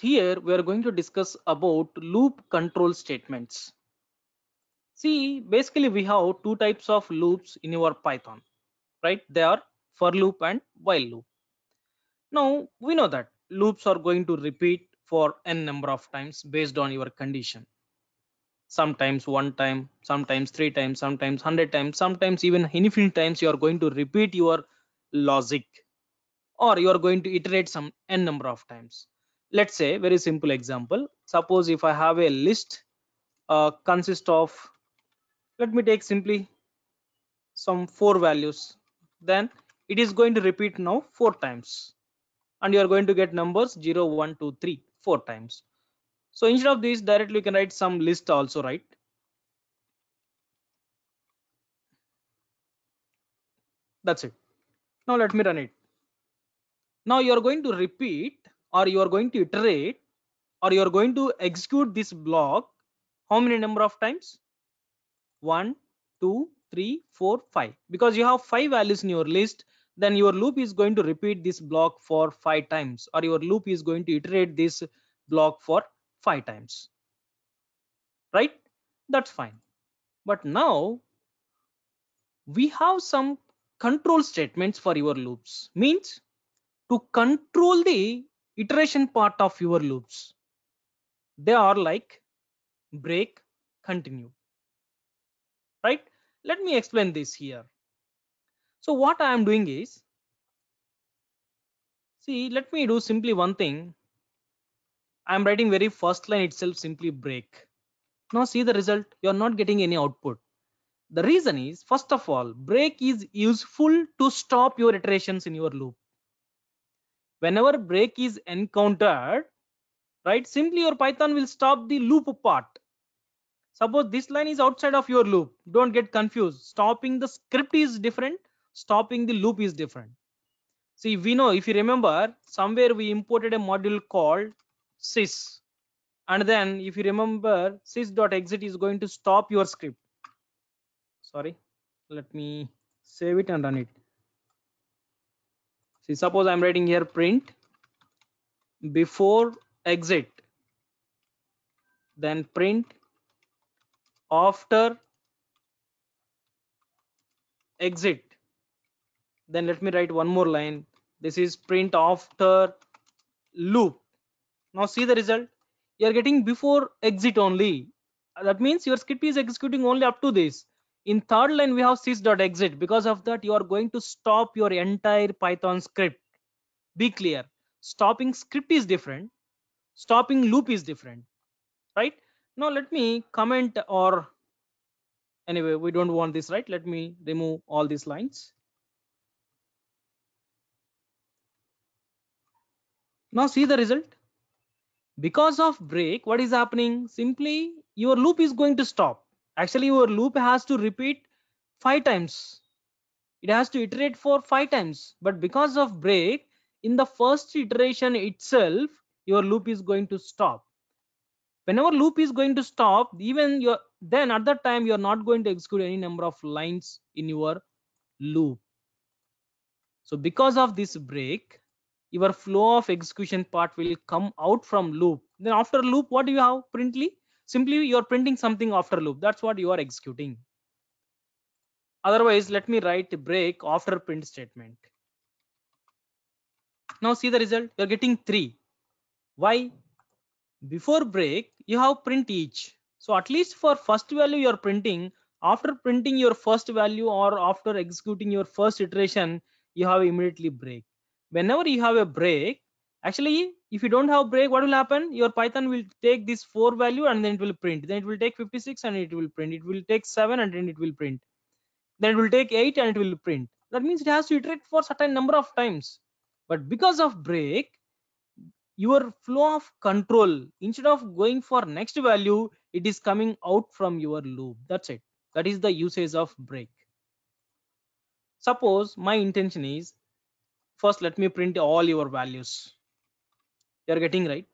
here we are going to discuss about loop control statements. See, basically we have two types of loops in your Python, right? They are for loop and while loop. Now, we know that loops are going to repeat for n number of times based on your condition. Sometimes one time, sometimes three times, sometimes 100 times, sometimes even infinite times you are going to repeat your logic or you are going to iterate some n number of times let's say very simple example suppose if i have a list uh, consist of let me take simply some four values then it is going to repeat now four times and you are going to get numbers 0 1 2 3 four times so instead of this directly you can write some list also right that's it now let me run it now you are going to repeat or you are going to iterate or you are going to execute this block how many number of times one two three four five because you have five values in your list then your loop is going to repeat this block for five times or your loop is going to iterate this block for five times right that's fine but now we have some control statements for your loops means to control the iteration part of your loops they are like break continue right let me explain this here so what i am doing is see let me do simply one thing i am writing very first line itself simply break now see the result you are not getting any output the reason is first of all break is useful to stop your iterations in your loop whenever break is encountered right simply your python will stop the loop part suppose this line is outside of your loop don't get confused stopping the script is different stopping the loop is different see we know if you remember somewhere we imported a module called sys and then if you remember sys.exit is going to stop your script sorry let me save it and run it see suppose i'm writing here print before exit then print after exit then let me write one more line this is print after loop now see the result you are getting before exit only that means your script is executing only up to this in third line we have sys.exit because of that you are going to stop your entire python script be clear stopping script is different stopping loop is different right now let me comment or anyway we don't want this right let me remove all these lines now see the result because of break what is happening simply your loop is going to stop actually your loop has to repeat five times it has to iterate for five times but because of break in the first iteration itself your loop is going to stop whenever loop is going to stop even your then at that time you are not going to execute any number of lines in your loop so because of this break your flow of execution part will come out from loop then after loop what do you have printly simply you're printing something after loop that's what you are executing otherwise let me write break after print statement now see the result you're getting three why before break you have print each so at least for first value you're printing after printing your first value or after executing your first iteration you have immediately break whenever you have a break actually if you don't have break what will happen your python will take this 4 value and then it will print then it will take 56 and it will print it will take 7 and then it will print then it will take 8 and it will print that means it has to iterate for certain number of times but because of break your flow of control instead of going for next value it is coming out from your loop that's it that is the usage of break suppose my intention is first let me print all your values you're getting right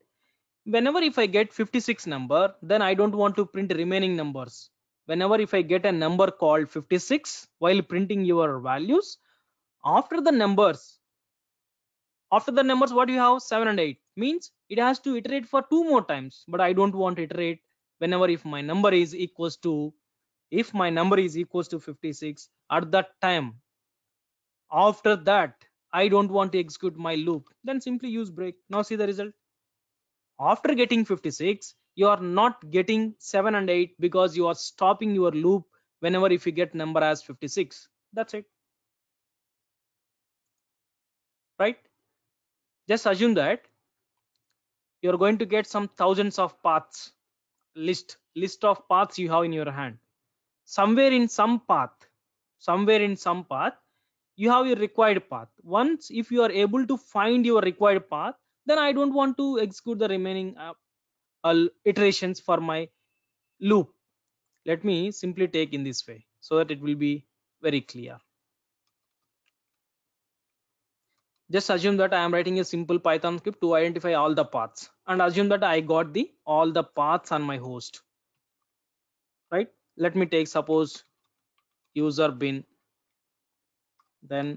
whenever if i get 56 number then i don't want to print remaining numbers whenever if i get a number called 56 while printing your values after the numbers after the numbers what you have 7 and 8 means it has to iterate for two more times but i don't want to iterate whenever if my number is equals to if my number is equals to 56 at that time after that I don't want to execute my loop, then simply use break. Now see the result. After getting 56, you are not getting 7 and 8 because you are stopping your loop whenever if you get number as 56. That's it. Right? Just assume that you're going to get some thousands of paths list list of paths you have in your hand somewhere in some path somewhere in some path you have your required path once if you are able to find your required path then i don't want to execute the remaining uh, iterations for my loop let me simply take in this way so that it will be very clear just assume that i am writing a simple python script to identify all the paths and assume that i got the all the paths on my host right let me take suppose user bin then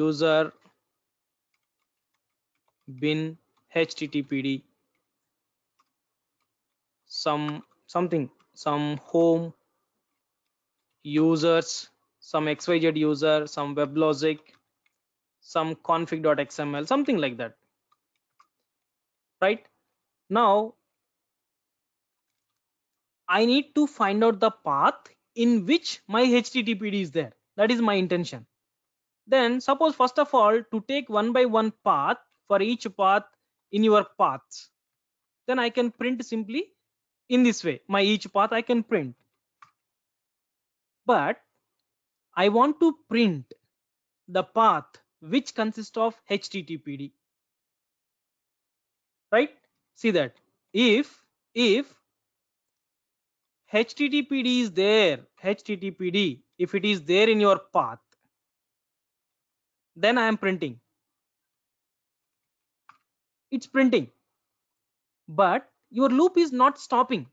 user bin httpd some something some home users some xyz user some weblogic some config.xml something like that right now i need to find out the path in which my httpd is there that is my intention then suppose first of all to take one by one path for each path in your paths then i can print simply in this way my each path i can print but i want to print the path which consists of httpd right see that if if httpd is there httpd if it is there in your path then i am printing it's printing but your loop is not stopping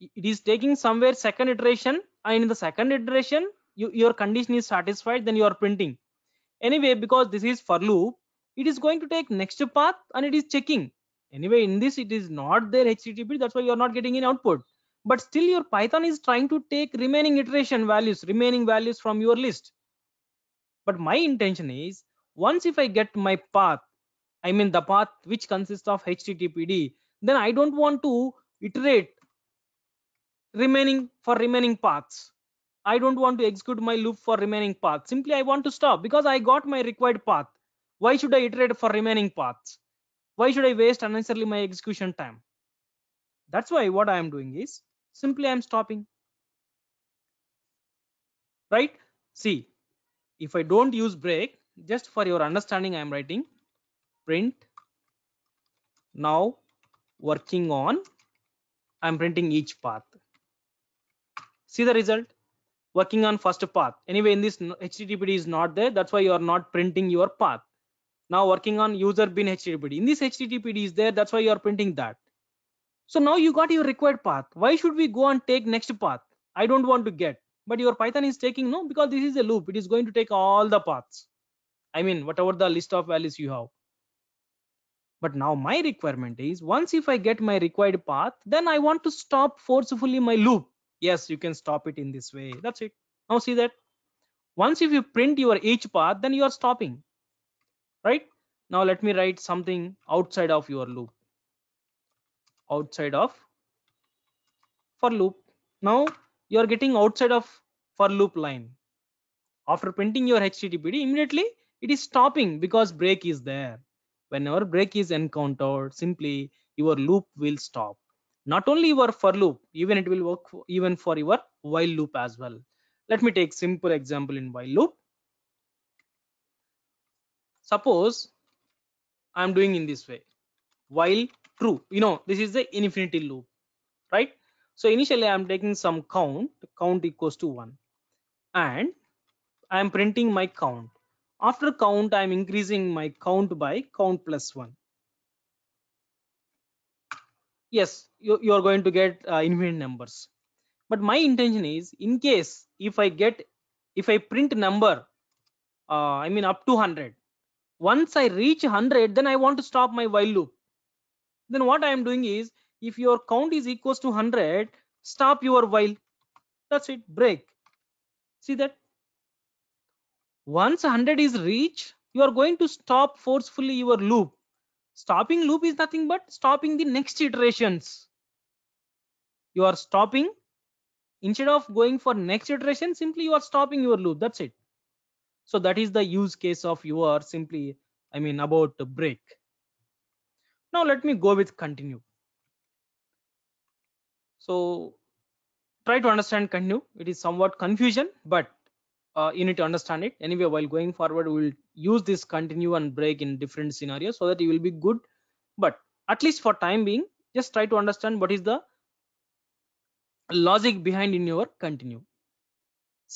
it is taking somewhere second iteration and in the second iteration you, your condition is satisfied then you are printing anyway because this is for loop it is going to take next path and it is checking anyway in this it is not there http that's why you are not getting any output but still your python is trying to take remaining iteration values remaining values from your list but my intention is once if i get my path i mean the path which consists of httpd then i don't want to iterate remaining for remaining paths i don't want to execute my loop for remaining paths simply i want to stop because i got my required path why should i iterate for remaining paths why should i waste unnecessarily my execution time that's why what i am doing is simply i'm stopping right see if I don't use break just for your understanding I am writing print now working on I'm printing each path see the result working on first path anyway in this httpd is not there that's why you are not printing your path now working on user bin httpd in this httpd is there that's why you are printing that so now you got your required path why should we go and take next path i don't want to get but your python is taking no because this is a loop it is going to take all the paths i mean whatever the list of values you have but now my requirement is once if i get my required path then i want to stop forcefully my loop yes you can stop it in this way that's it now see that once if you print your each path then you are stopping right now let me write something outside of your loop outside of for loop now you are getting outside of for loop line after printing your httpd immediately it is stopping because break is there whenever break is encountered simply your loop will stop not only your for loop even it will work for, even for your while loop as well let me take simple example in while loop suppose i'm doing in this way while true you know this is the infinity loop right so initially I'm taking some count, count equals to one and I'm printing my count. After count, I'm increasing my count by count plus one. Yes, you, you are going to get uh, infinite numbers. But my intention is in case if I get, if I print number, uh, I mean up to 100, once I reach 100, then I want to stop my while loop. Then what I am doing is if your count is equals to 100 stop your while that's it break see that once 100 is reached you are going to stop forcefully your loop stopping loop is nothing but stopping the next iterations you are stopping instead of going for next iteration simply you are stopping your loop that's it so that is the use case of your simply i mean about break now let me go with continue so try to understand continue it is somewhat confusion but uh, you need to understand it anyway while going forward we'll use this continue and break in different scenarios so that you will be good but at least for time being just try to understand what is the logic behind in your continue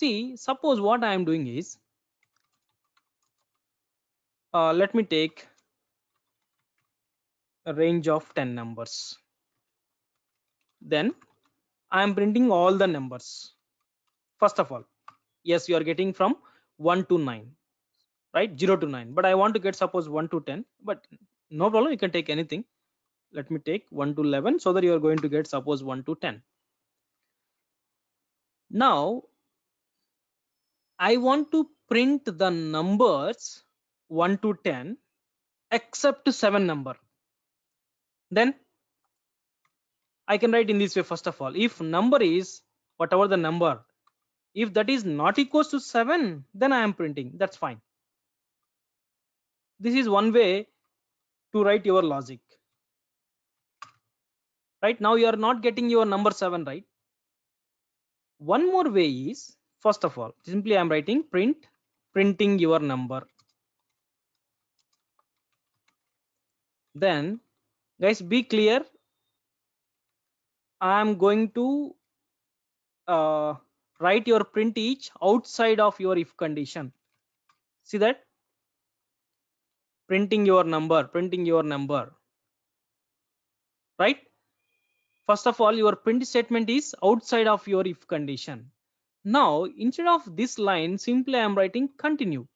see suppose what i am doing is uh, let me take a range of 10 numbers then i am printing all the numbers first of all yes you are getting from 1 to 9 right 0 to 9 but i want to get suppose 1 to 10 but no problem you can take anything let me take 1 to 11 so that you are going to get suppose 1 to 10 now i want to print the numbers 1 to 10 except 7 number then I can write in this way first of all if number is whatever the number if that is not equals to 7 then I am printing that's fine this is one way to write your logic right now you are not getting your number 7 right one more way is first of all simply I am writing print printing your number then guys be clear I'm going to uh, write your print each outside of your if condition. See that? Printing your number, printing your number. Right? First of all, your print statement is outside of your if condition. Now, instead of this line, simply I'm writing continue.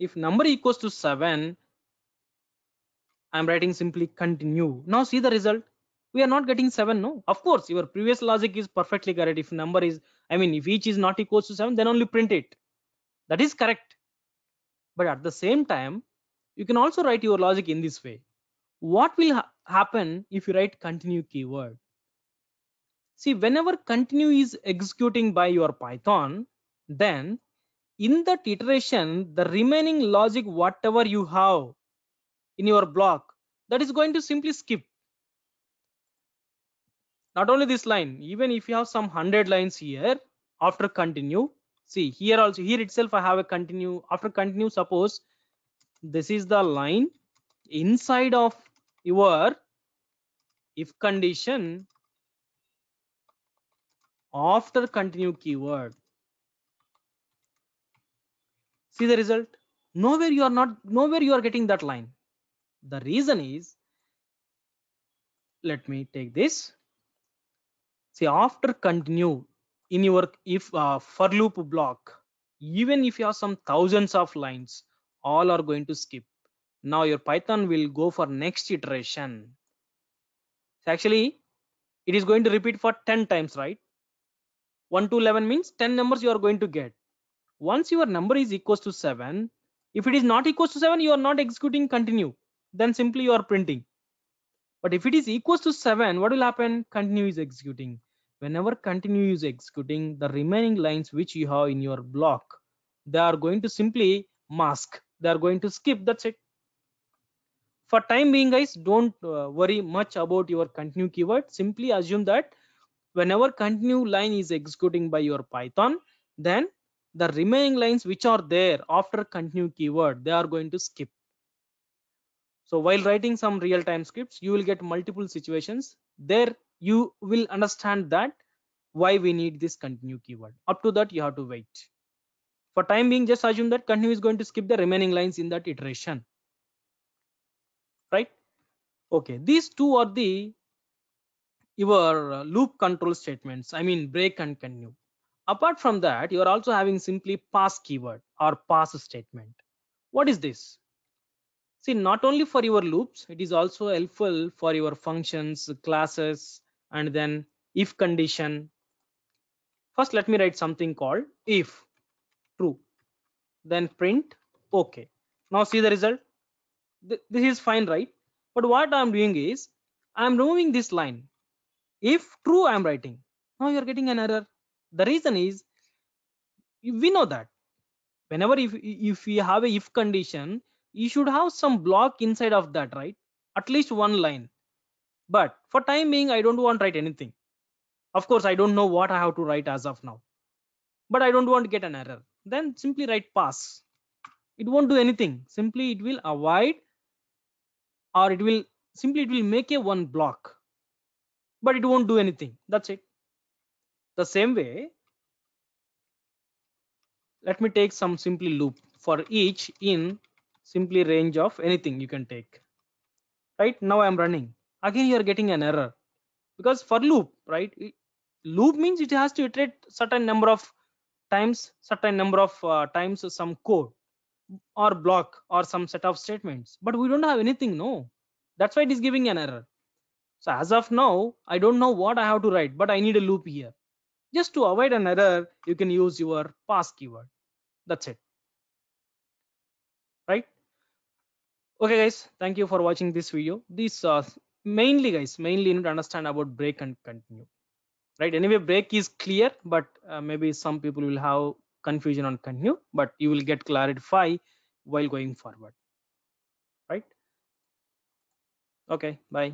If number equals to 7, I'm writing simply continue. Now see the result. We are not getting 7, no? Of course, your previous logic is perfectly correct. If number is, I mean, if each is not equals to 7, then only print it. That is correct. But at the same time, you can also write your logic in this way. What will ha happen if you write continue keyword? See, whenever continue is executing by your Python, then in that iteration, the remaining logic, whatever you have, in your block that is going to simply skip not only this line even if you have some 100 lines here after continue see here also here itself i have a continue after continue suppose this is the line inside of your if condition after continue keyword see the result nowhere you are not nowhere you are getting that line the reason is, let me take this. See, after continue in your if uh, for loop block, even if you have some thousands of lines, all are going to skip. Now your Python will go for next iteration. So actually, it is going to repeat for 10 times, right? 1 to 11 means 10 numbers you are going to get once your number is equals to 7 if it is not equals to 7 you are not executing continue then simply you are printing but if it is equals to 7 what will happen continue is executing whenever continue is executing the remaining lines which you have in your block they are going to simply mask they are going to skip that's it for time being guys don't uh, worry much about your continue keyword simply assume that whenever continue line is executing by your python then the remaining lines which are there after continue keyword they are going to skip so while writing some real-time scripts you will get multiple situations there you will understand that why we need this continue keyword up to that you have to wait for time being just assume that continue is going to skip the remaining lines in that iteration right okay these two are the your loop control statements i mean break and continue apart from that you are also having simply pass keyword or pass statement what is this See, not only for your loops, it is also helpful for your functions, classes, and then if condition. First, let me write something called if true, then print OK. Now see the result. this is fine, right? But what I'm doing is I'm removing this line. If true, I'm writing. Now you're getting an error. The reason is we know that whenever if if we have a if condition you should have some block inside of that right at least one line but for time being i don't want to write anything of course i don't know what i have to write as of now but i don't want to get an error then simply write pass it won't do anything simply it will avoid or it will simply it will make a one block but it won't do anything that's it the same way let me take some simply loop for each in simply range of anything you can take right now i'm running again you are getting an error because for loop right loop means it has to iterate certain number of times certain number of uh, times some code or block or some set of statements but we don't have anything no that's why it is giving an error so as of now i don't know what i have to write but i need a loop here just to avoid an error you can use your pass keyword that's it right okay guys thank you for watching this video this uh, mainly guys mainly you need to understand about break and continue right anyway break is clear but uh, maybe some people will have confusion on continue but you will get clarified while going forward right okay bye